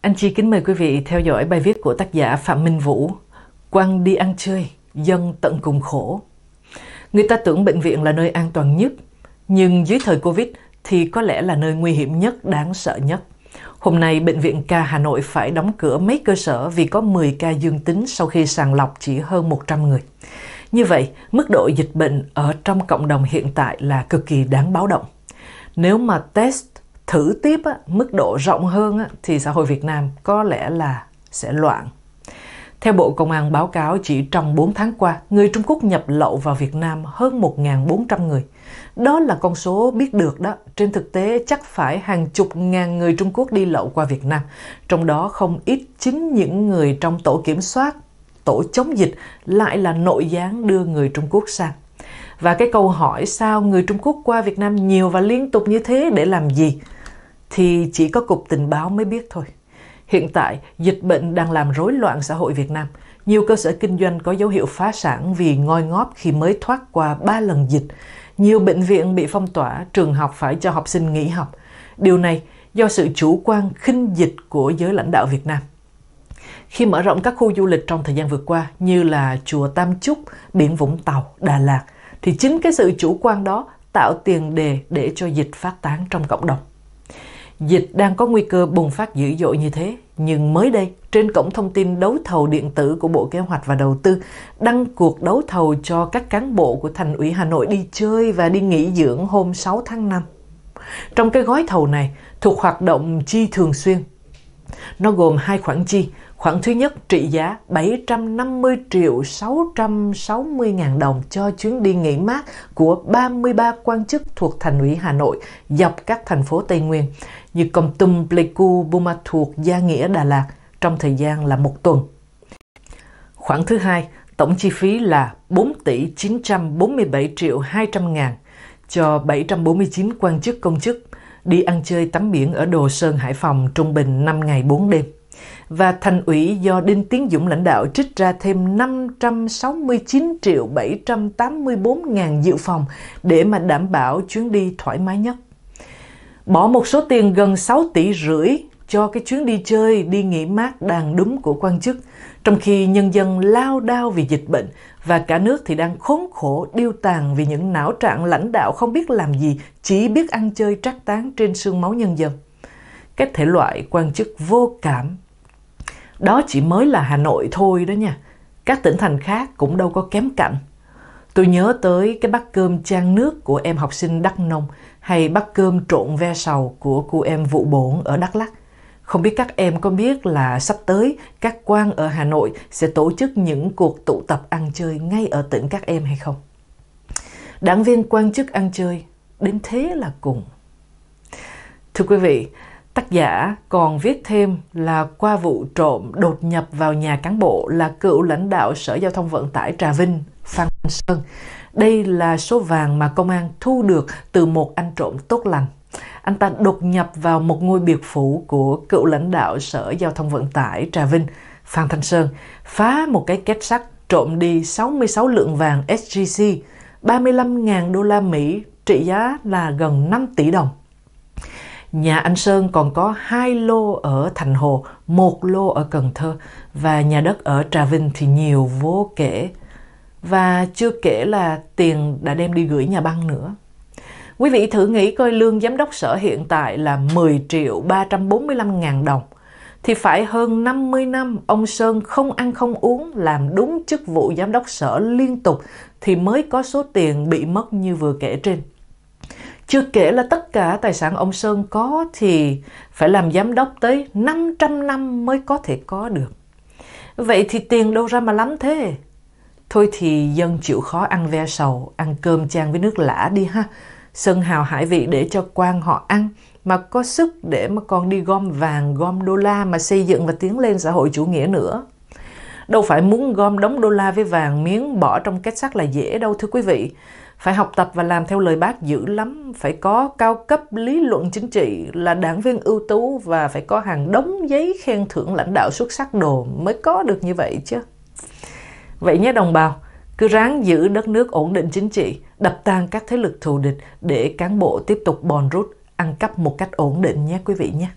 Anh Chi kính mời quý vị theo dõi bài viết của tác giả Phạm Minh Vũ Quang đi ăn chơi, dân tận cùng khổ Người ta tưởng bệnh viện là nơi an toàn nhất Nhưng dưới thời Covid thì có lẽ là nơi nguy hiểm nhất, đáng sợ nhất Hôm nay, Bệnh viện ca Hà Nội phải đóng cửa mấy cơ sở vì có 10 ca dương tính sau khi sàng lọc chỉ hơn 100 người. Như vậy, mức độ dịch bệnh ở trong cộng đồng hiện tại là cực kỳ đáng báo động. Nếu mà test thử tiếp mức độ rộng hơn thì xã hội Việt Nam có lẽ là sẽ loạn. Theo Bộ Công an báo cáo, chỉ trong 4 tháng qua, người Trung Quốc nhập lậu vào Việt Nam hơn 1.400 người. Đó là con số biết được đó. Trên thực tế, chắc phải hàng chục ngàn người Trung Quốc đi lậu qua Việt Nam. Trong đó không ít chính những người trong tổ kiểm soát, tổ chống dịch lại là nội gián đưa người Trung Quốc sang. Và cái câu hỏi sao người Trung Quốc qua Việt Nam nhiều và liên tục như thế để làm gì? Thì chỉ có Cục Tình báo mới biết thôi. Hiện tại, dịch bệnh đang làm rối loạn xã hội Việt Nam. Nhiều cơ sở kinh doanh có dấu hiệu phá sản vì ngoi ngóp khi mới thoát qua 3 lần dịch. Nhiều bệnh viện bị phong tỏa, trường học phải cho học sinh nghỉ học. Điều này do sự chủ quan khinh dịch của giới lãnh đạo Việt Nam. Khi mở rộng các khu du lịch trong thời gian vừa qua như là chùa Tam Chúc, biển Vũng Tàu, Đà Lạt thì chính cái sự chủ quan đó tạo tiền đề để cho dịch phát tán trong cộng đồng. Dịch đang có nguy cơ bùng phát dữ dội như thế, nhưng mới đây, trên cổng thông tin đấu thầu điện tử của Bộ Kế hoạch và Đầu tư đăng cuộc đấu thầu cho các cán bộ của thành ủy Hà Nội đi chơi và đi nghỉ dưỡng hôm 6 tháng 5. Trong cái gói thầu này, thuộc hoạt động chi thường xuyên, nó gồm hai khoản chi. Khoản thứ nhất trị giá 750 triệu 660 ngàn đồng cho chuyến đi nghỉ mát của 33 quan chức thuộc thành ủy Hà Nội dọc các thành phố Tây Nguyên như Công Tum, Pleiku, Buma thuộc Gia Nghĩa, Đà Lạt trong thời gian là một tuần. Khoản thứ hai, tổng chi phí là 4 tỷ 947 triệu 200 ngàn cho 749 quan chức công chức đi ăn chơi tắm biển ở Đồ Sơn Hải Phòng trung bình 5 ngày 4 đêm. Và thành ủy do Đinh Tiến Dũng lãnh đạo trích ra thêm 569 triệu 784 ngàn dự phòng để mà đảm bảo chuyến đi thoải mái nhất. Bỏ một số tiền gần 6 tỷ rưỡi cho cái chuyến đi chơi, đi nghỉ mát đang đúng của quan chức, trong khi nhân dân lao đao vì dịch bệnh và cả nước thì đang khốn khổ điêu tàn vì những não trạng lãnh đạo không biết làm gì, chỉ biết ăn chơi trác tán trên xương máu nhân dân. Cái thể loại quan chức vô cảm. Đó chỉ mới là Hà Nội thôi đó nha. Các tỉnh thành khác cũng đâu có kém cạnh. Tôi nhớ tới cái bát cơm chan nước của em học sinh Đắk Nông hay bát cơm trộn ve sầu của cô em vụ bổn ở Đắk Lắk không biết các em có biết là sắp tới các quan ở Hà Nội sẽ tổ chức những cuộc tụ tập ăn chơi ngay ở tỉnh các em hay không? Đảng viên quan chức ăn chơi đến thế là cùng. Thưa quý vị, Tác giả còn viết thêm là qua vụ trộm đột nhập vào nhà cán bộ là cựu lãnh đạo Sở Giao thông Vận tải Trà Vinh, Phan Sơn. Đây là số vàng mà công an thu được từ một anh trộm tốt lành anh ta đột nhập vào một ngôi biệt phủ của cựu lãnh đạo Sở Giao thông Vận tải Trà Vinh, Phan Thanh Sơn, phá một cái két sắt trộm đi 66 lượng vàng SGC, 35.000 đô la Mỹ trị giá là gần 5 tỷ đồng. Nhà anh Sơn còn có hai lô ở Thành Hồ, một lô ở Cần Thơ và nhà đất ở Trà Vinh thì nhiều vô kể. Và chưa kể là tiền đã đem đi gửi nhà băng nữa. Quý vị thử nghĩ coi lương giám đốc sở hiện tại là 10 triệu 345 ngàn đồng thì phải hơn 50 năm ông Sơn không ăn không uống làm đúng chức vụ giám đốc sở liên tục thì mới có số tiền bị mất như vừa kể trên. Chưa kể là tất cả tài sản ông Sơn có thì phải làm giám đốc tới 500 năm mới có thể có được. Vậy thì tiền đâu ra mà lắm thế? Thôi thì dân chịu khó ăn ve sầu, ăn cơm chan với nước lã đi ha sân hào hải vị để cho quan họ ăn mà có sức để mà còn đi gom vàng gom đô la mà xây dựng và tiến lên xã hội chủ nghĩa nữa đâu phải muốn gom đống đô la với vàng miếng bỏ trong két sắt là dễ đâu thưa quý vị phải học tập và làm theo lời bác dữ lắm phải có cao cấp lý luận chính trị là đảng viên ưu tú và phải có hàng đống giấy khen thưởng lãnh đạo xuất sắc đồ mới có được như vậy chứ vậy nhé đồng bào cứ ráng giữ đất nước ổn định chính trị đập tan các thế lực thù địch để cán bộ tiếp tục bòn rút ăn cắp một cách ổn định nhé quý vị nhé.